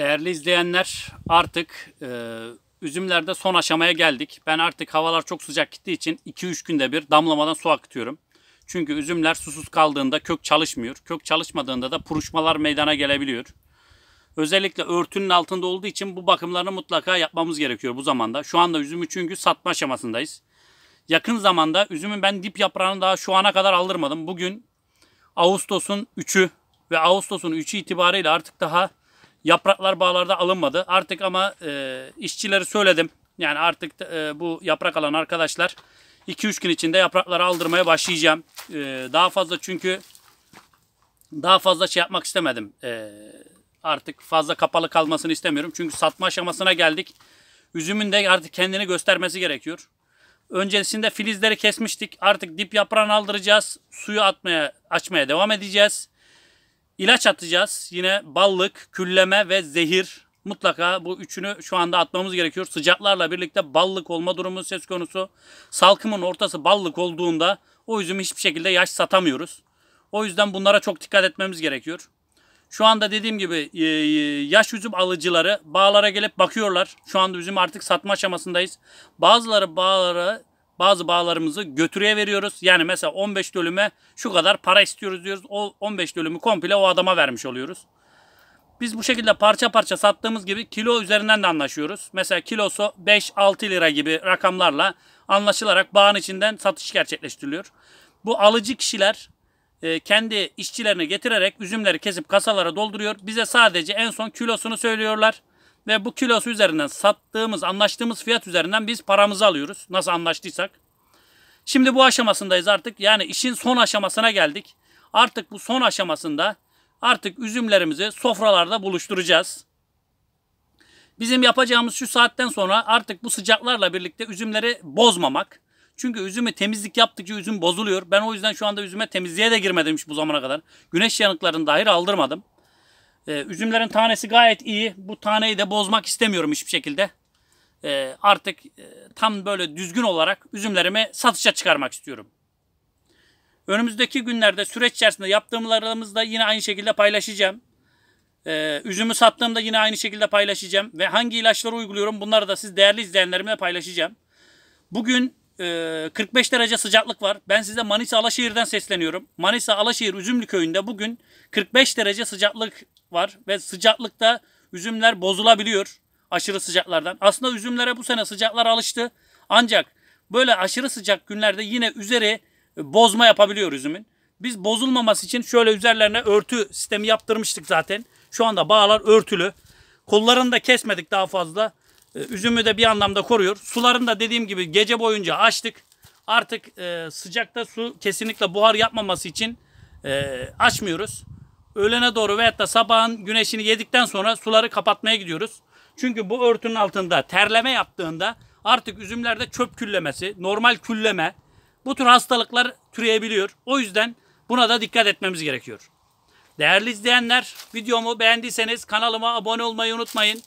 Değerli izleyenler artık e, üzümlerde son aşamaya geldik. Ben artık havalar çok sıcak gittiği için 2-3 günde bir damlamadan su akıtıyorum. Çünkü üzümler susuz kaldığında kök çalışmıyor. Kök çalışmadığında da puruşmalar meydana gelebiliyor. Özellikle örtünün altında olduğu için bu bakımlarını mutlaka yapmamız gerekiyor bu zamanda. Şu anda üzümü çünkü satma aşamasındayız. Yakın zamanda üzümün ben dip yaprağını daha şu ana kadar aldırmadım. Bugün Ağustos'un 3'ü ve Ağustos'un 3'ü itibariyle artık daha Yapraklar bağlarda alınmadı. Artık ama e, işçileri söyledim. Yani artık e, bu yaprak alan arkadaşlar 2-3 gün içinde yaprakları aldırmaya başlayacağım. E, daha fazla çünkü daha fazla şey yapmak istemedim. E, artık fazla kapalı kalmasını istemiyorum. Çünkü satma aşamasına geldik. Üzümün de artık kendini göstermesi gerekiyor. Öncesinde filizleri kesmiştik. Artık dip yaprağını aldıracağız. Suyu atmaya açmaya devam edeceğiz. İlaç atacağız. Yine ballık, külleme ve zehir. Mutlaka bu üçünü şu anda atmamız gerekiyor. Sıcaklarla birlikte ballık olma durumu söz konusu. Salkımın ortası ballık olduğunda o üzümü hiçbir şekilde yaş satamıyoruz. O yüzden bunlara çok dikkat etmemiz gerekiyor. Şu anda dediğim gibi e, e, yaş üzüm alıcıları bağlara gelip bakıyorlar. Şu anda üzüm artık satma aşamasındayız. Bazıları bağlara bazı bağlarımızı götürüye veriyoruz. Yani mesela 15 dönüme şu kadar para istiyoruz diyoruz. O 15 dönümü komple o adama vermiş oluyoruz. Biz bu şekilde parça parça sattığımız gibi kilo üzerinden de anlaşıyoruz. Mesela kilosu 5-6 lira gibi rakamlarla anlaşılarak bağın içinden satış gerçekleştiriliyor. Bu alıcı kişiler e, kendi işçilerini getirerek üzümleri kesip kasalara dolduruyor. Bize sadece en son kilosunu söylüyorlar. Ve bu kilosu üzerinden sattığımız, anlaştığımız fiyat üzerinden biz paramızı alıyoruz. Nasıl anlaştıysak. Şimdi bu aşamasındayız artık. Yani işin son aşamasına geldik. Artık bu son aşamasında artık üzümlerimizi sofralarda buluşturacağız. Bizim yapacağımız şu saatten sonra artık bu sıcaklarla birlikte üzümleri bozmamak. Çünkü üzümü temizlik yaptıkça üzüm bozuluyor. Ben o yüzden şu anda üzüme temizliğe de girmedim bu zamana kadar. Güneş yanıklarını dair aldırmadım. E, üzümlerin tanesi gayet iyi. Bu taneyi de bozmak istemiyorum hiçbir şekilde. E, artık e, tam böyle düzgün olarak üzümlerimi satışa çıkarmak istiyorum. Önümüzdeki günlerde süreç içerisinde yaptığımlarımızı da yine aynı şekilde paylaşacağım. Ee, üzümü sattığımda yine aynı şekilde paylaşacağım. Ve hangi ilaçları uyguluyorum bunları da siz değerli izleyenlerimle paylaşacağım. Bugün 45 ee, derece sıcaklık var. Ben size Manisa Alaşehir'den sesleniyorum. Manisa Alaşehir Üzümlü köyünde bugün 45 derece sıcaklık var ve sıcaklıkta üzümler bozulabiliyor aşırı sıcaklardan. Aslında üzümlere bu sene sıcaklar alıştı. Ancak böyle aşırı sıcak günlerde yine üzeri e, bozma yapabiliyor üzümün. Biz bozulmaması için şöyle üzerlerine örtü sistemi yaptırmıştık zaten. Şu anda bağlar örtülü. Kollarını da kesmedik daha fazla. E, üzümü de bir anlamda koruyor. Sularını da dediğim gibi gece boyunca açtık. Artık e, sıcakta su kesinlikle buhar yapmaması için e, açmıyoruz. Öğlene doğru veyahut da sabahın güneşini yedikten sonra suları kapatmaya gidiyoruz. Çünkü bu örtünün altında terleme yaptığında artık üzümlerde çöp küllemesi, normal külleme bu tür hastalıklar türeyebiliyor. O yüzden buna da dikkat etmemiz gerekiyor. Değerli izleyenler videomu beğendiyseniz kanalıma abone olmayı unutmayın.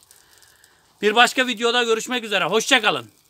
Bir başka videoda görüşmek üzere. Hoşçakalın.